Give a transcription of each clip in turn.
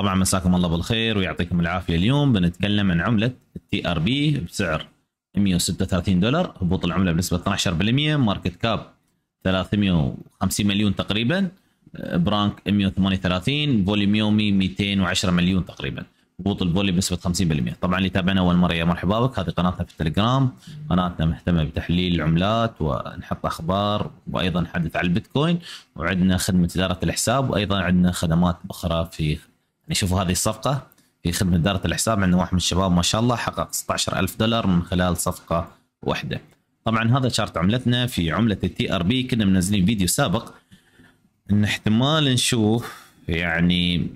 طبعا مساكم الله بالخير ويعطيكم العافيه اليوم بنتكلم عن عمله التي ار بي بسعر 136 دولار هبوط العمله بنسبه 12% ماركت كاب 350 مليون تقريبا برانك 138 فوليوم يومي 210 مليون تقريبا هبوط الفولي بنسبه 50% طبعا اللي تابعنا اول مره يا مرحبا بك هذه قناتنا في التليجرام قناتنا مهتمه بتحليل العملات ونحط اخبار وايضا نحدث على البيتكوين وعندنا خدمه اداره الحساب وايضا عندنا خدمات اخرى في يشوفوا هذه الصفقه في خدمه اداره الحساب عندنا واحد من الشباب ما شاء الله حقق 16000 دولار من خلال صفقه واحده. طبعا هذا شارت عملتنا في عمله التي ار بي كنا منزلين فيديو سابق ان احتمال نشوف يعني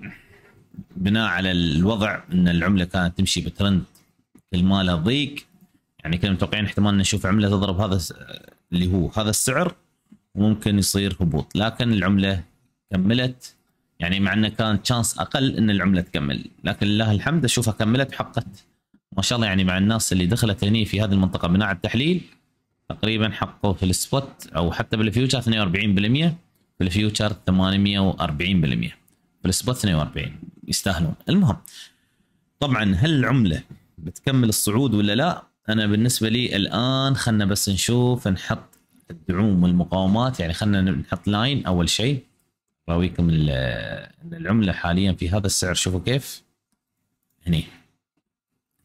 بناء على الوضع ان العمله كانت تمشي بترند المال ضيق يعني كنا متوقعين احتمال نشوف عمله تضرب هذا اللي هو هذا السعر وممكن يصير هبوط لكن العمله كملت يعني مع انه كان تشانس اقل ان العمله تكمل لكن لله الحمد اشوفها كملت وحققت ما شاء الله يعني مع الناس اللي دخلت هني في هذه المنطقه بناء التحليل تقريبا حققوا في السبوت او حتى بالفيوتشر 42% في الفيوتشر 840% في السبوت 42 يستاهلون المهم طبعا هل العمله بتكمل الصعود ولا لا انا بالنسبه لي الان خلنا بس نشوف نحط الدعوم والمقاومات يعني خلنا نحط لاين اول شيء راويكم العمله حاليا في هذا السعر شوفوا كيف هني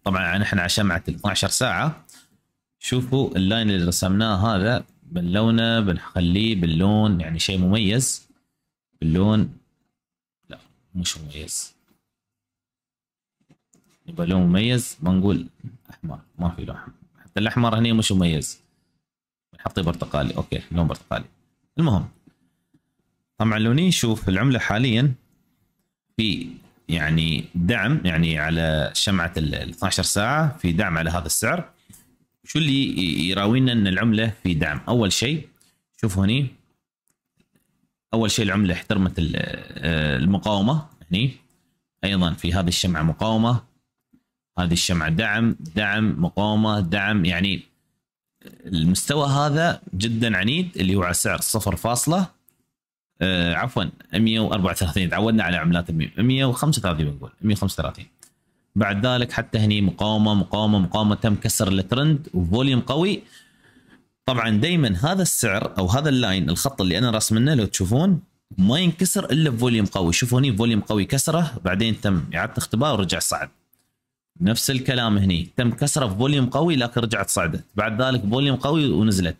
طبعا نحن عشان مع 12 ساعه شوفوا اللاين اللي رسمناه هذا بنلونه بنخليه باللون يعني شيء مميز باللون لا مش مميز يبقى لون مميز بنقول احمر ما في لون حتى الاحمر هنا مش مميز بنحطه برتقالي اوكي لون برتقالي المهم طبعا لو نشوف العمله حاليا في يعني دعم يعني على شمعه ال 12 ساعه في دعم على هذا السعر شو اللي يراوينا ان العمله في دعم اول شيء شوفوا هني اول شيء العمله احترمت المقاومه هني ايضا في هذه الشمعه مقاومه هذه الشمعه دعم دعم مقاومه دعم يعني المستوى هذا جدا عنيد اللي هو على سعر صفر فاصله آه عفوا 134 تعودنا على عملات الميم 135 بنقول 135 بعد ذلك حتى هني مقاومه مقاومه مقاومه تم كسر الترند وفوليوم قوي طبعا دائما هذا السعر او هذا اللاين الخط اللي انا منه لو تشوفون ما ينكسر الا بفوليوم قوي شوفوا هني فوليوم قوي كسره بعدين تم اعاده اختبار ورجع صعد نفس الكلام هني تم كسره فوليوم قوي لكن رجعت صعدت بعد ذلك فوليوم قوي ونزلت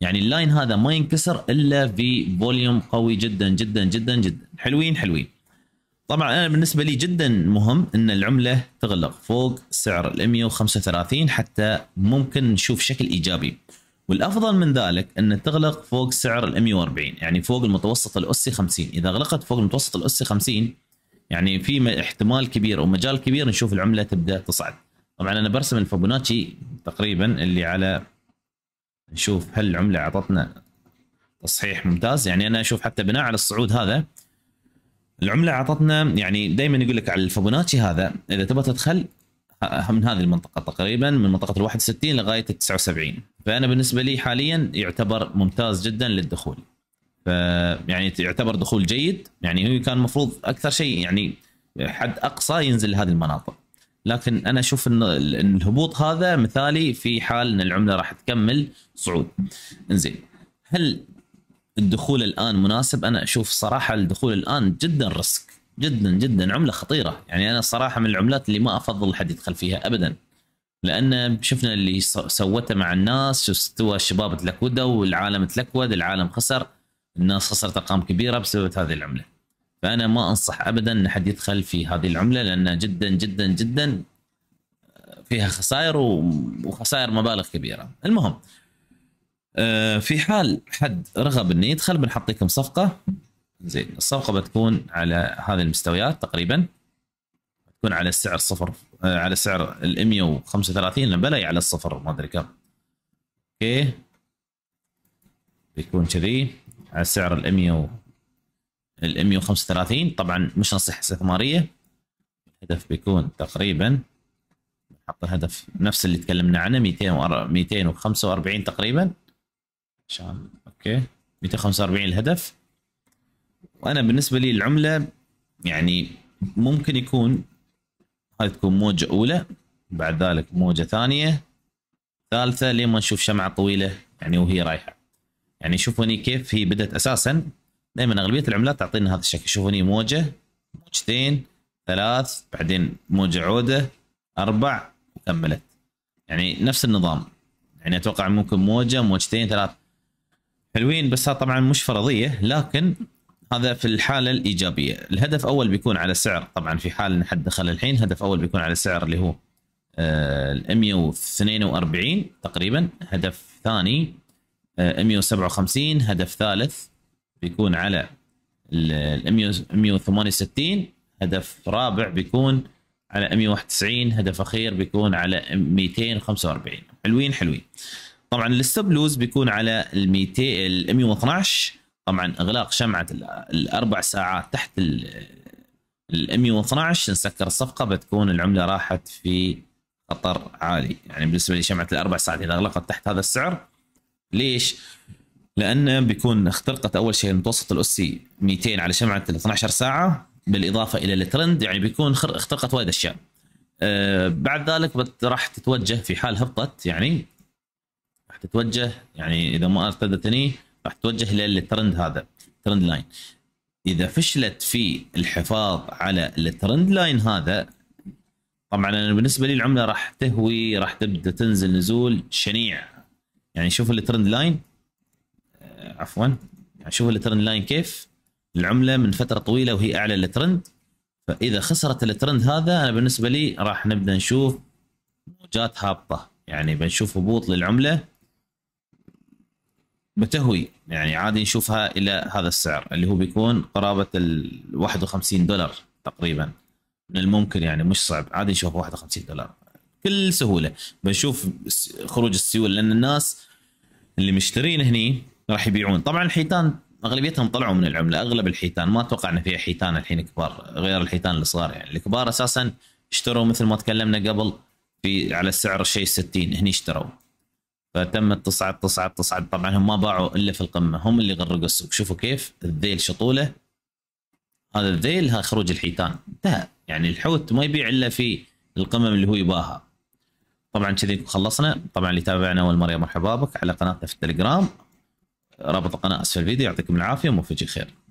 يعني اللاين هذا ما ينكسر الا في فوليوم قوي جدا جدا جدا جدا حلوين حلوين طبعا انا بالنسبه لي جدا مهم ان العمله تغلق فوق سعر ال 135 حتى ممكن نشوف شكل ايجابي والافضل من ذلك ان تغلق فوق سعر ال 140 يعني فوق المتوسط الاسي 50 اذا غلقت فوق المتوسط الاسي 50 يعني في احتمال كبير او مجال كبير نشوف العمله تبدا تصعد طبعا انا برسم الفابوناتشي تقريبا اللي على نشوف هل العمله اعطتنا تصحيح ممتاز يعني انا اشوف حتى بناء على الصعود هذا العمله اعطتنا يعني دائما يقول لك على الفابوناتشي هذا اذا تبغى تدخل من هذه المنطقه تقريبا من منطقه ال 61 لغايه ال 79 فانا بالنسبه لي حاليا يعتبر ممتاز جدا للدخول فيعني يعتبر دخول جيد يعني هو كان المفروض اكثر شيء يعني حد اقصى ينزل لهذه المناطق لكن انا اشوف ان الهبوط هذا مثالي في حال ان العمله راح تكمل صعود. انزين هل الدخول الان مناسب؟ انا اشوف صراحه الدخول الان جدا ريسك جدا جدا عمله خطيره يعني انا صراحه من العملات اللي ما افضل حد يدخل فيها ابدا. لان شفنا اللي سوته مع الناس شو استوى الشباب تلكودوا والعالم تلكود العالم خسر الناس خسرت ارقام كبيره بسبب هذه العمله. فانا ما انصح ابدا ان حد يدخل في هذه العمله لانها جدا جدا جدا فيها خسائر وخسائر مبالغ كبيره المهم آه، في حال حد رغب انه يدخل بنحط لكم صفقه زين الصفقه بتكون على هذه المستويات تقريبا تكون على السعر صفر آه، على سعر ال 135 بلاي على الصفر ما ادري كم اوكي بيكون كذي على سعر ال 100 ال 135 طبعا مش نصيحه استثماريه الهدف بيكون تقريبا حط الهدف نفس اللي تكلمنا عنه 245 تقريبا عشان اوكي 245 الهدف وانا بالنسبه لي العمله يعني ممكن يكون هاي تكون موجه اولى بعد ذلك موجه ثانيه ثالثه لين ما نشوف شمعه طويله يعني وهي رايحه يعني شوفوني كيف هي بدت اساسا دائما اغلبيه العملات تعطينا هذا الشكل شوفوني موجه موجتين ثلاث بعدين موجه عوده اربع وكملت يعني نفس النظام يعني اتوقع ممكن موجه موجتين ثلاث حلوين بس هذا طبعا مش فرضيه لكن هذا في الحاله الايجابيه الهدف اول بيكون على سعر طبعا في حال ان حد دخل الحين هدف اول بيكون على سعر اللي هو ال آه، 142 تقريبا هدف ثاني 157 آه، هدف ثالث بيكون على ال 168 هدف رابع بيكون على 191 هدف اخير بيكون على 245 حلوين حلوين طبعا الستوب لوز بيكون على ال 200 ال 112 طبعا اغلاق شمعه الاربع ساعات تحت ال 112 نسكر الصفقه بتكون العمله راحت في خطر عالي يعني بالنسبه لي شمعه الاربع ساعات اذا اغلقت تحت هذا السعر ليش؟ لانه بيكون اخترقت اول شيء المتوسط الاسي 200 على شمعه 12 ساعه بالاضافه الى الترند يعني بيكون اخترقت وايد اشياء آه، بعد ذلك راح تتوجه في حال هبطت يعني راح تتوجه يعني اذا ما ارتدت هني راح تتوجه للترند هذا الترند لاين اذا فشلت في الحفاظ على الترند لاين هذا طبعا انا بالنسبه لي العمله راح تهوي راح تبدا تنزل نزول شنيع يعني شوف الترند لاين عفوا شوف الترند لاين كيف العمله من فتره طويله وهي اعلى الترند فاذا خسرت الترند هذا انا بالنسبه لي راح نبدا نشوف موجات هابطه يعني بنشوف هبوط للعمله بتهوي يعني عادي نشوفها الى هذا السعر اللي هو بيكون قرابه ال 51 دولار تقريبا من الممكن يعني مش صعب عادي نشوف 51 دولار بكل سهوله بنشوف خروج السيوله لان الناس اللي مشترين هني راح يبيعون طبعا الحيتان اغلبيتهم طلعوا من العمله اغلب الحيتان ما اتوقع ان فيها حيتان الحين كبار غير الحيتان الصغار يعني الكبار اساسا اشتروا مثل ما تكلمنا قبل في على سعر الشيء 60 هني اشتروا فتم التصعد تصعد تصعد طبعا هم ما باعوا الا في القمه هم اللي غرقوا السوق شوفوا كيف الذيل شطوله هذا الذيل ها خروج الحيتان انتهى يعني الحوت ما يبيع الا في القمم اللي هو يباها طبعا كذي خلصنا طبعا اللي تابعنا اول مره مرحبا بك على قناتنا في التليجرام رابط القناه اسفل الفيديو يعطيكم العافيه وموفقين خير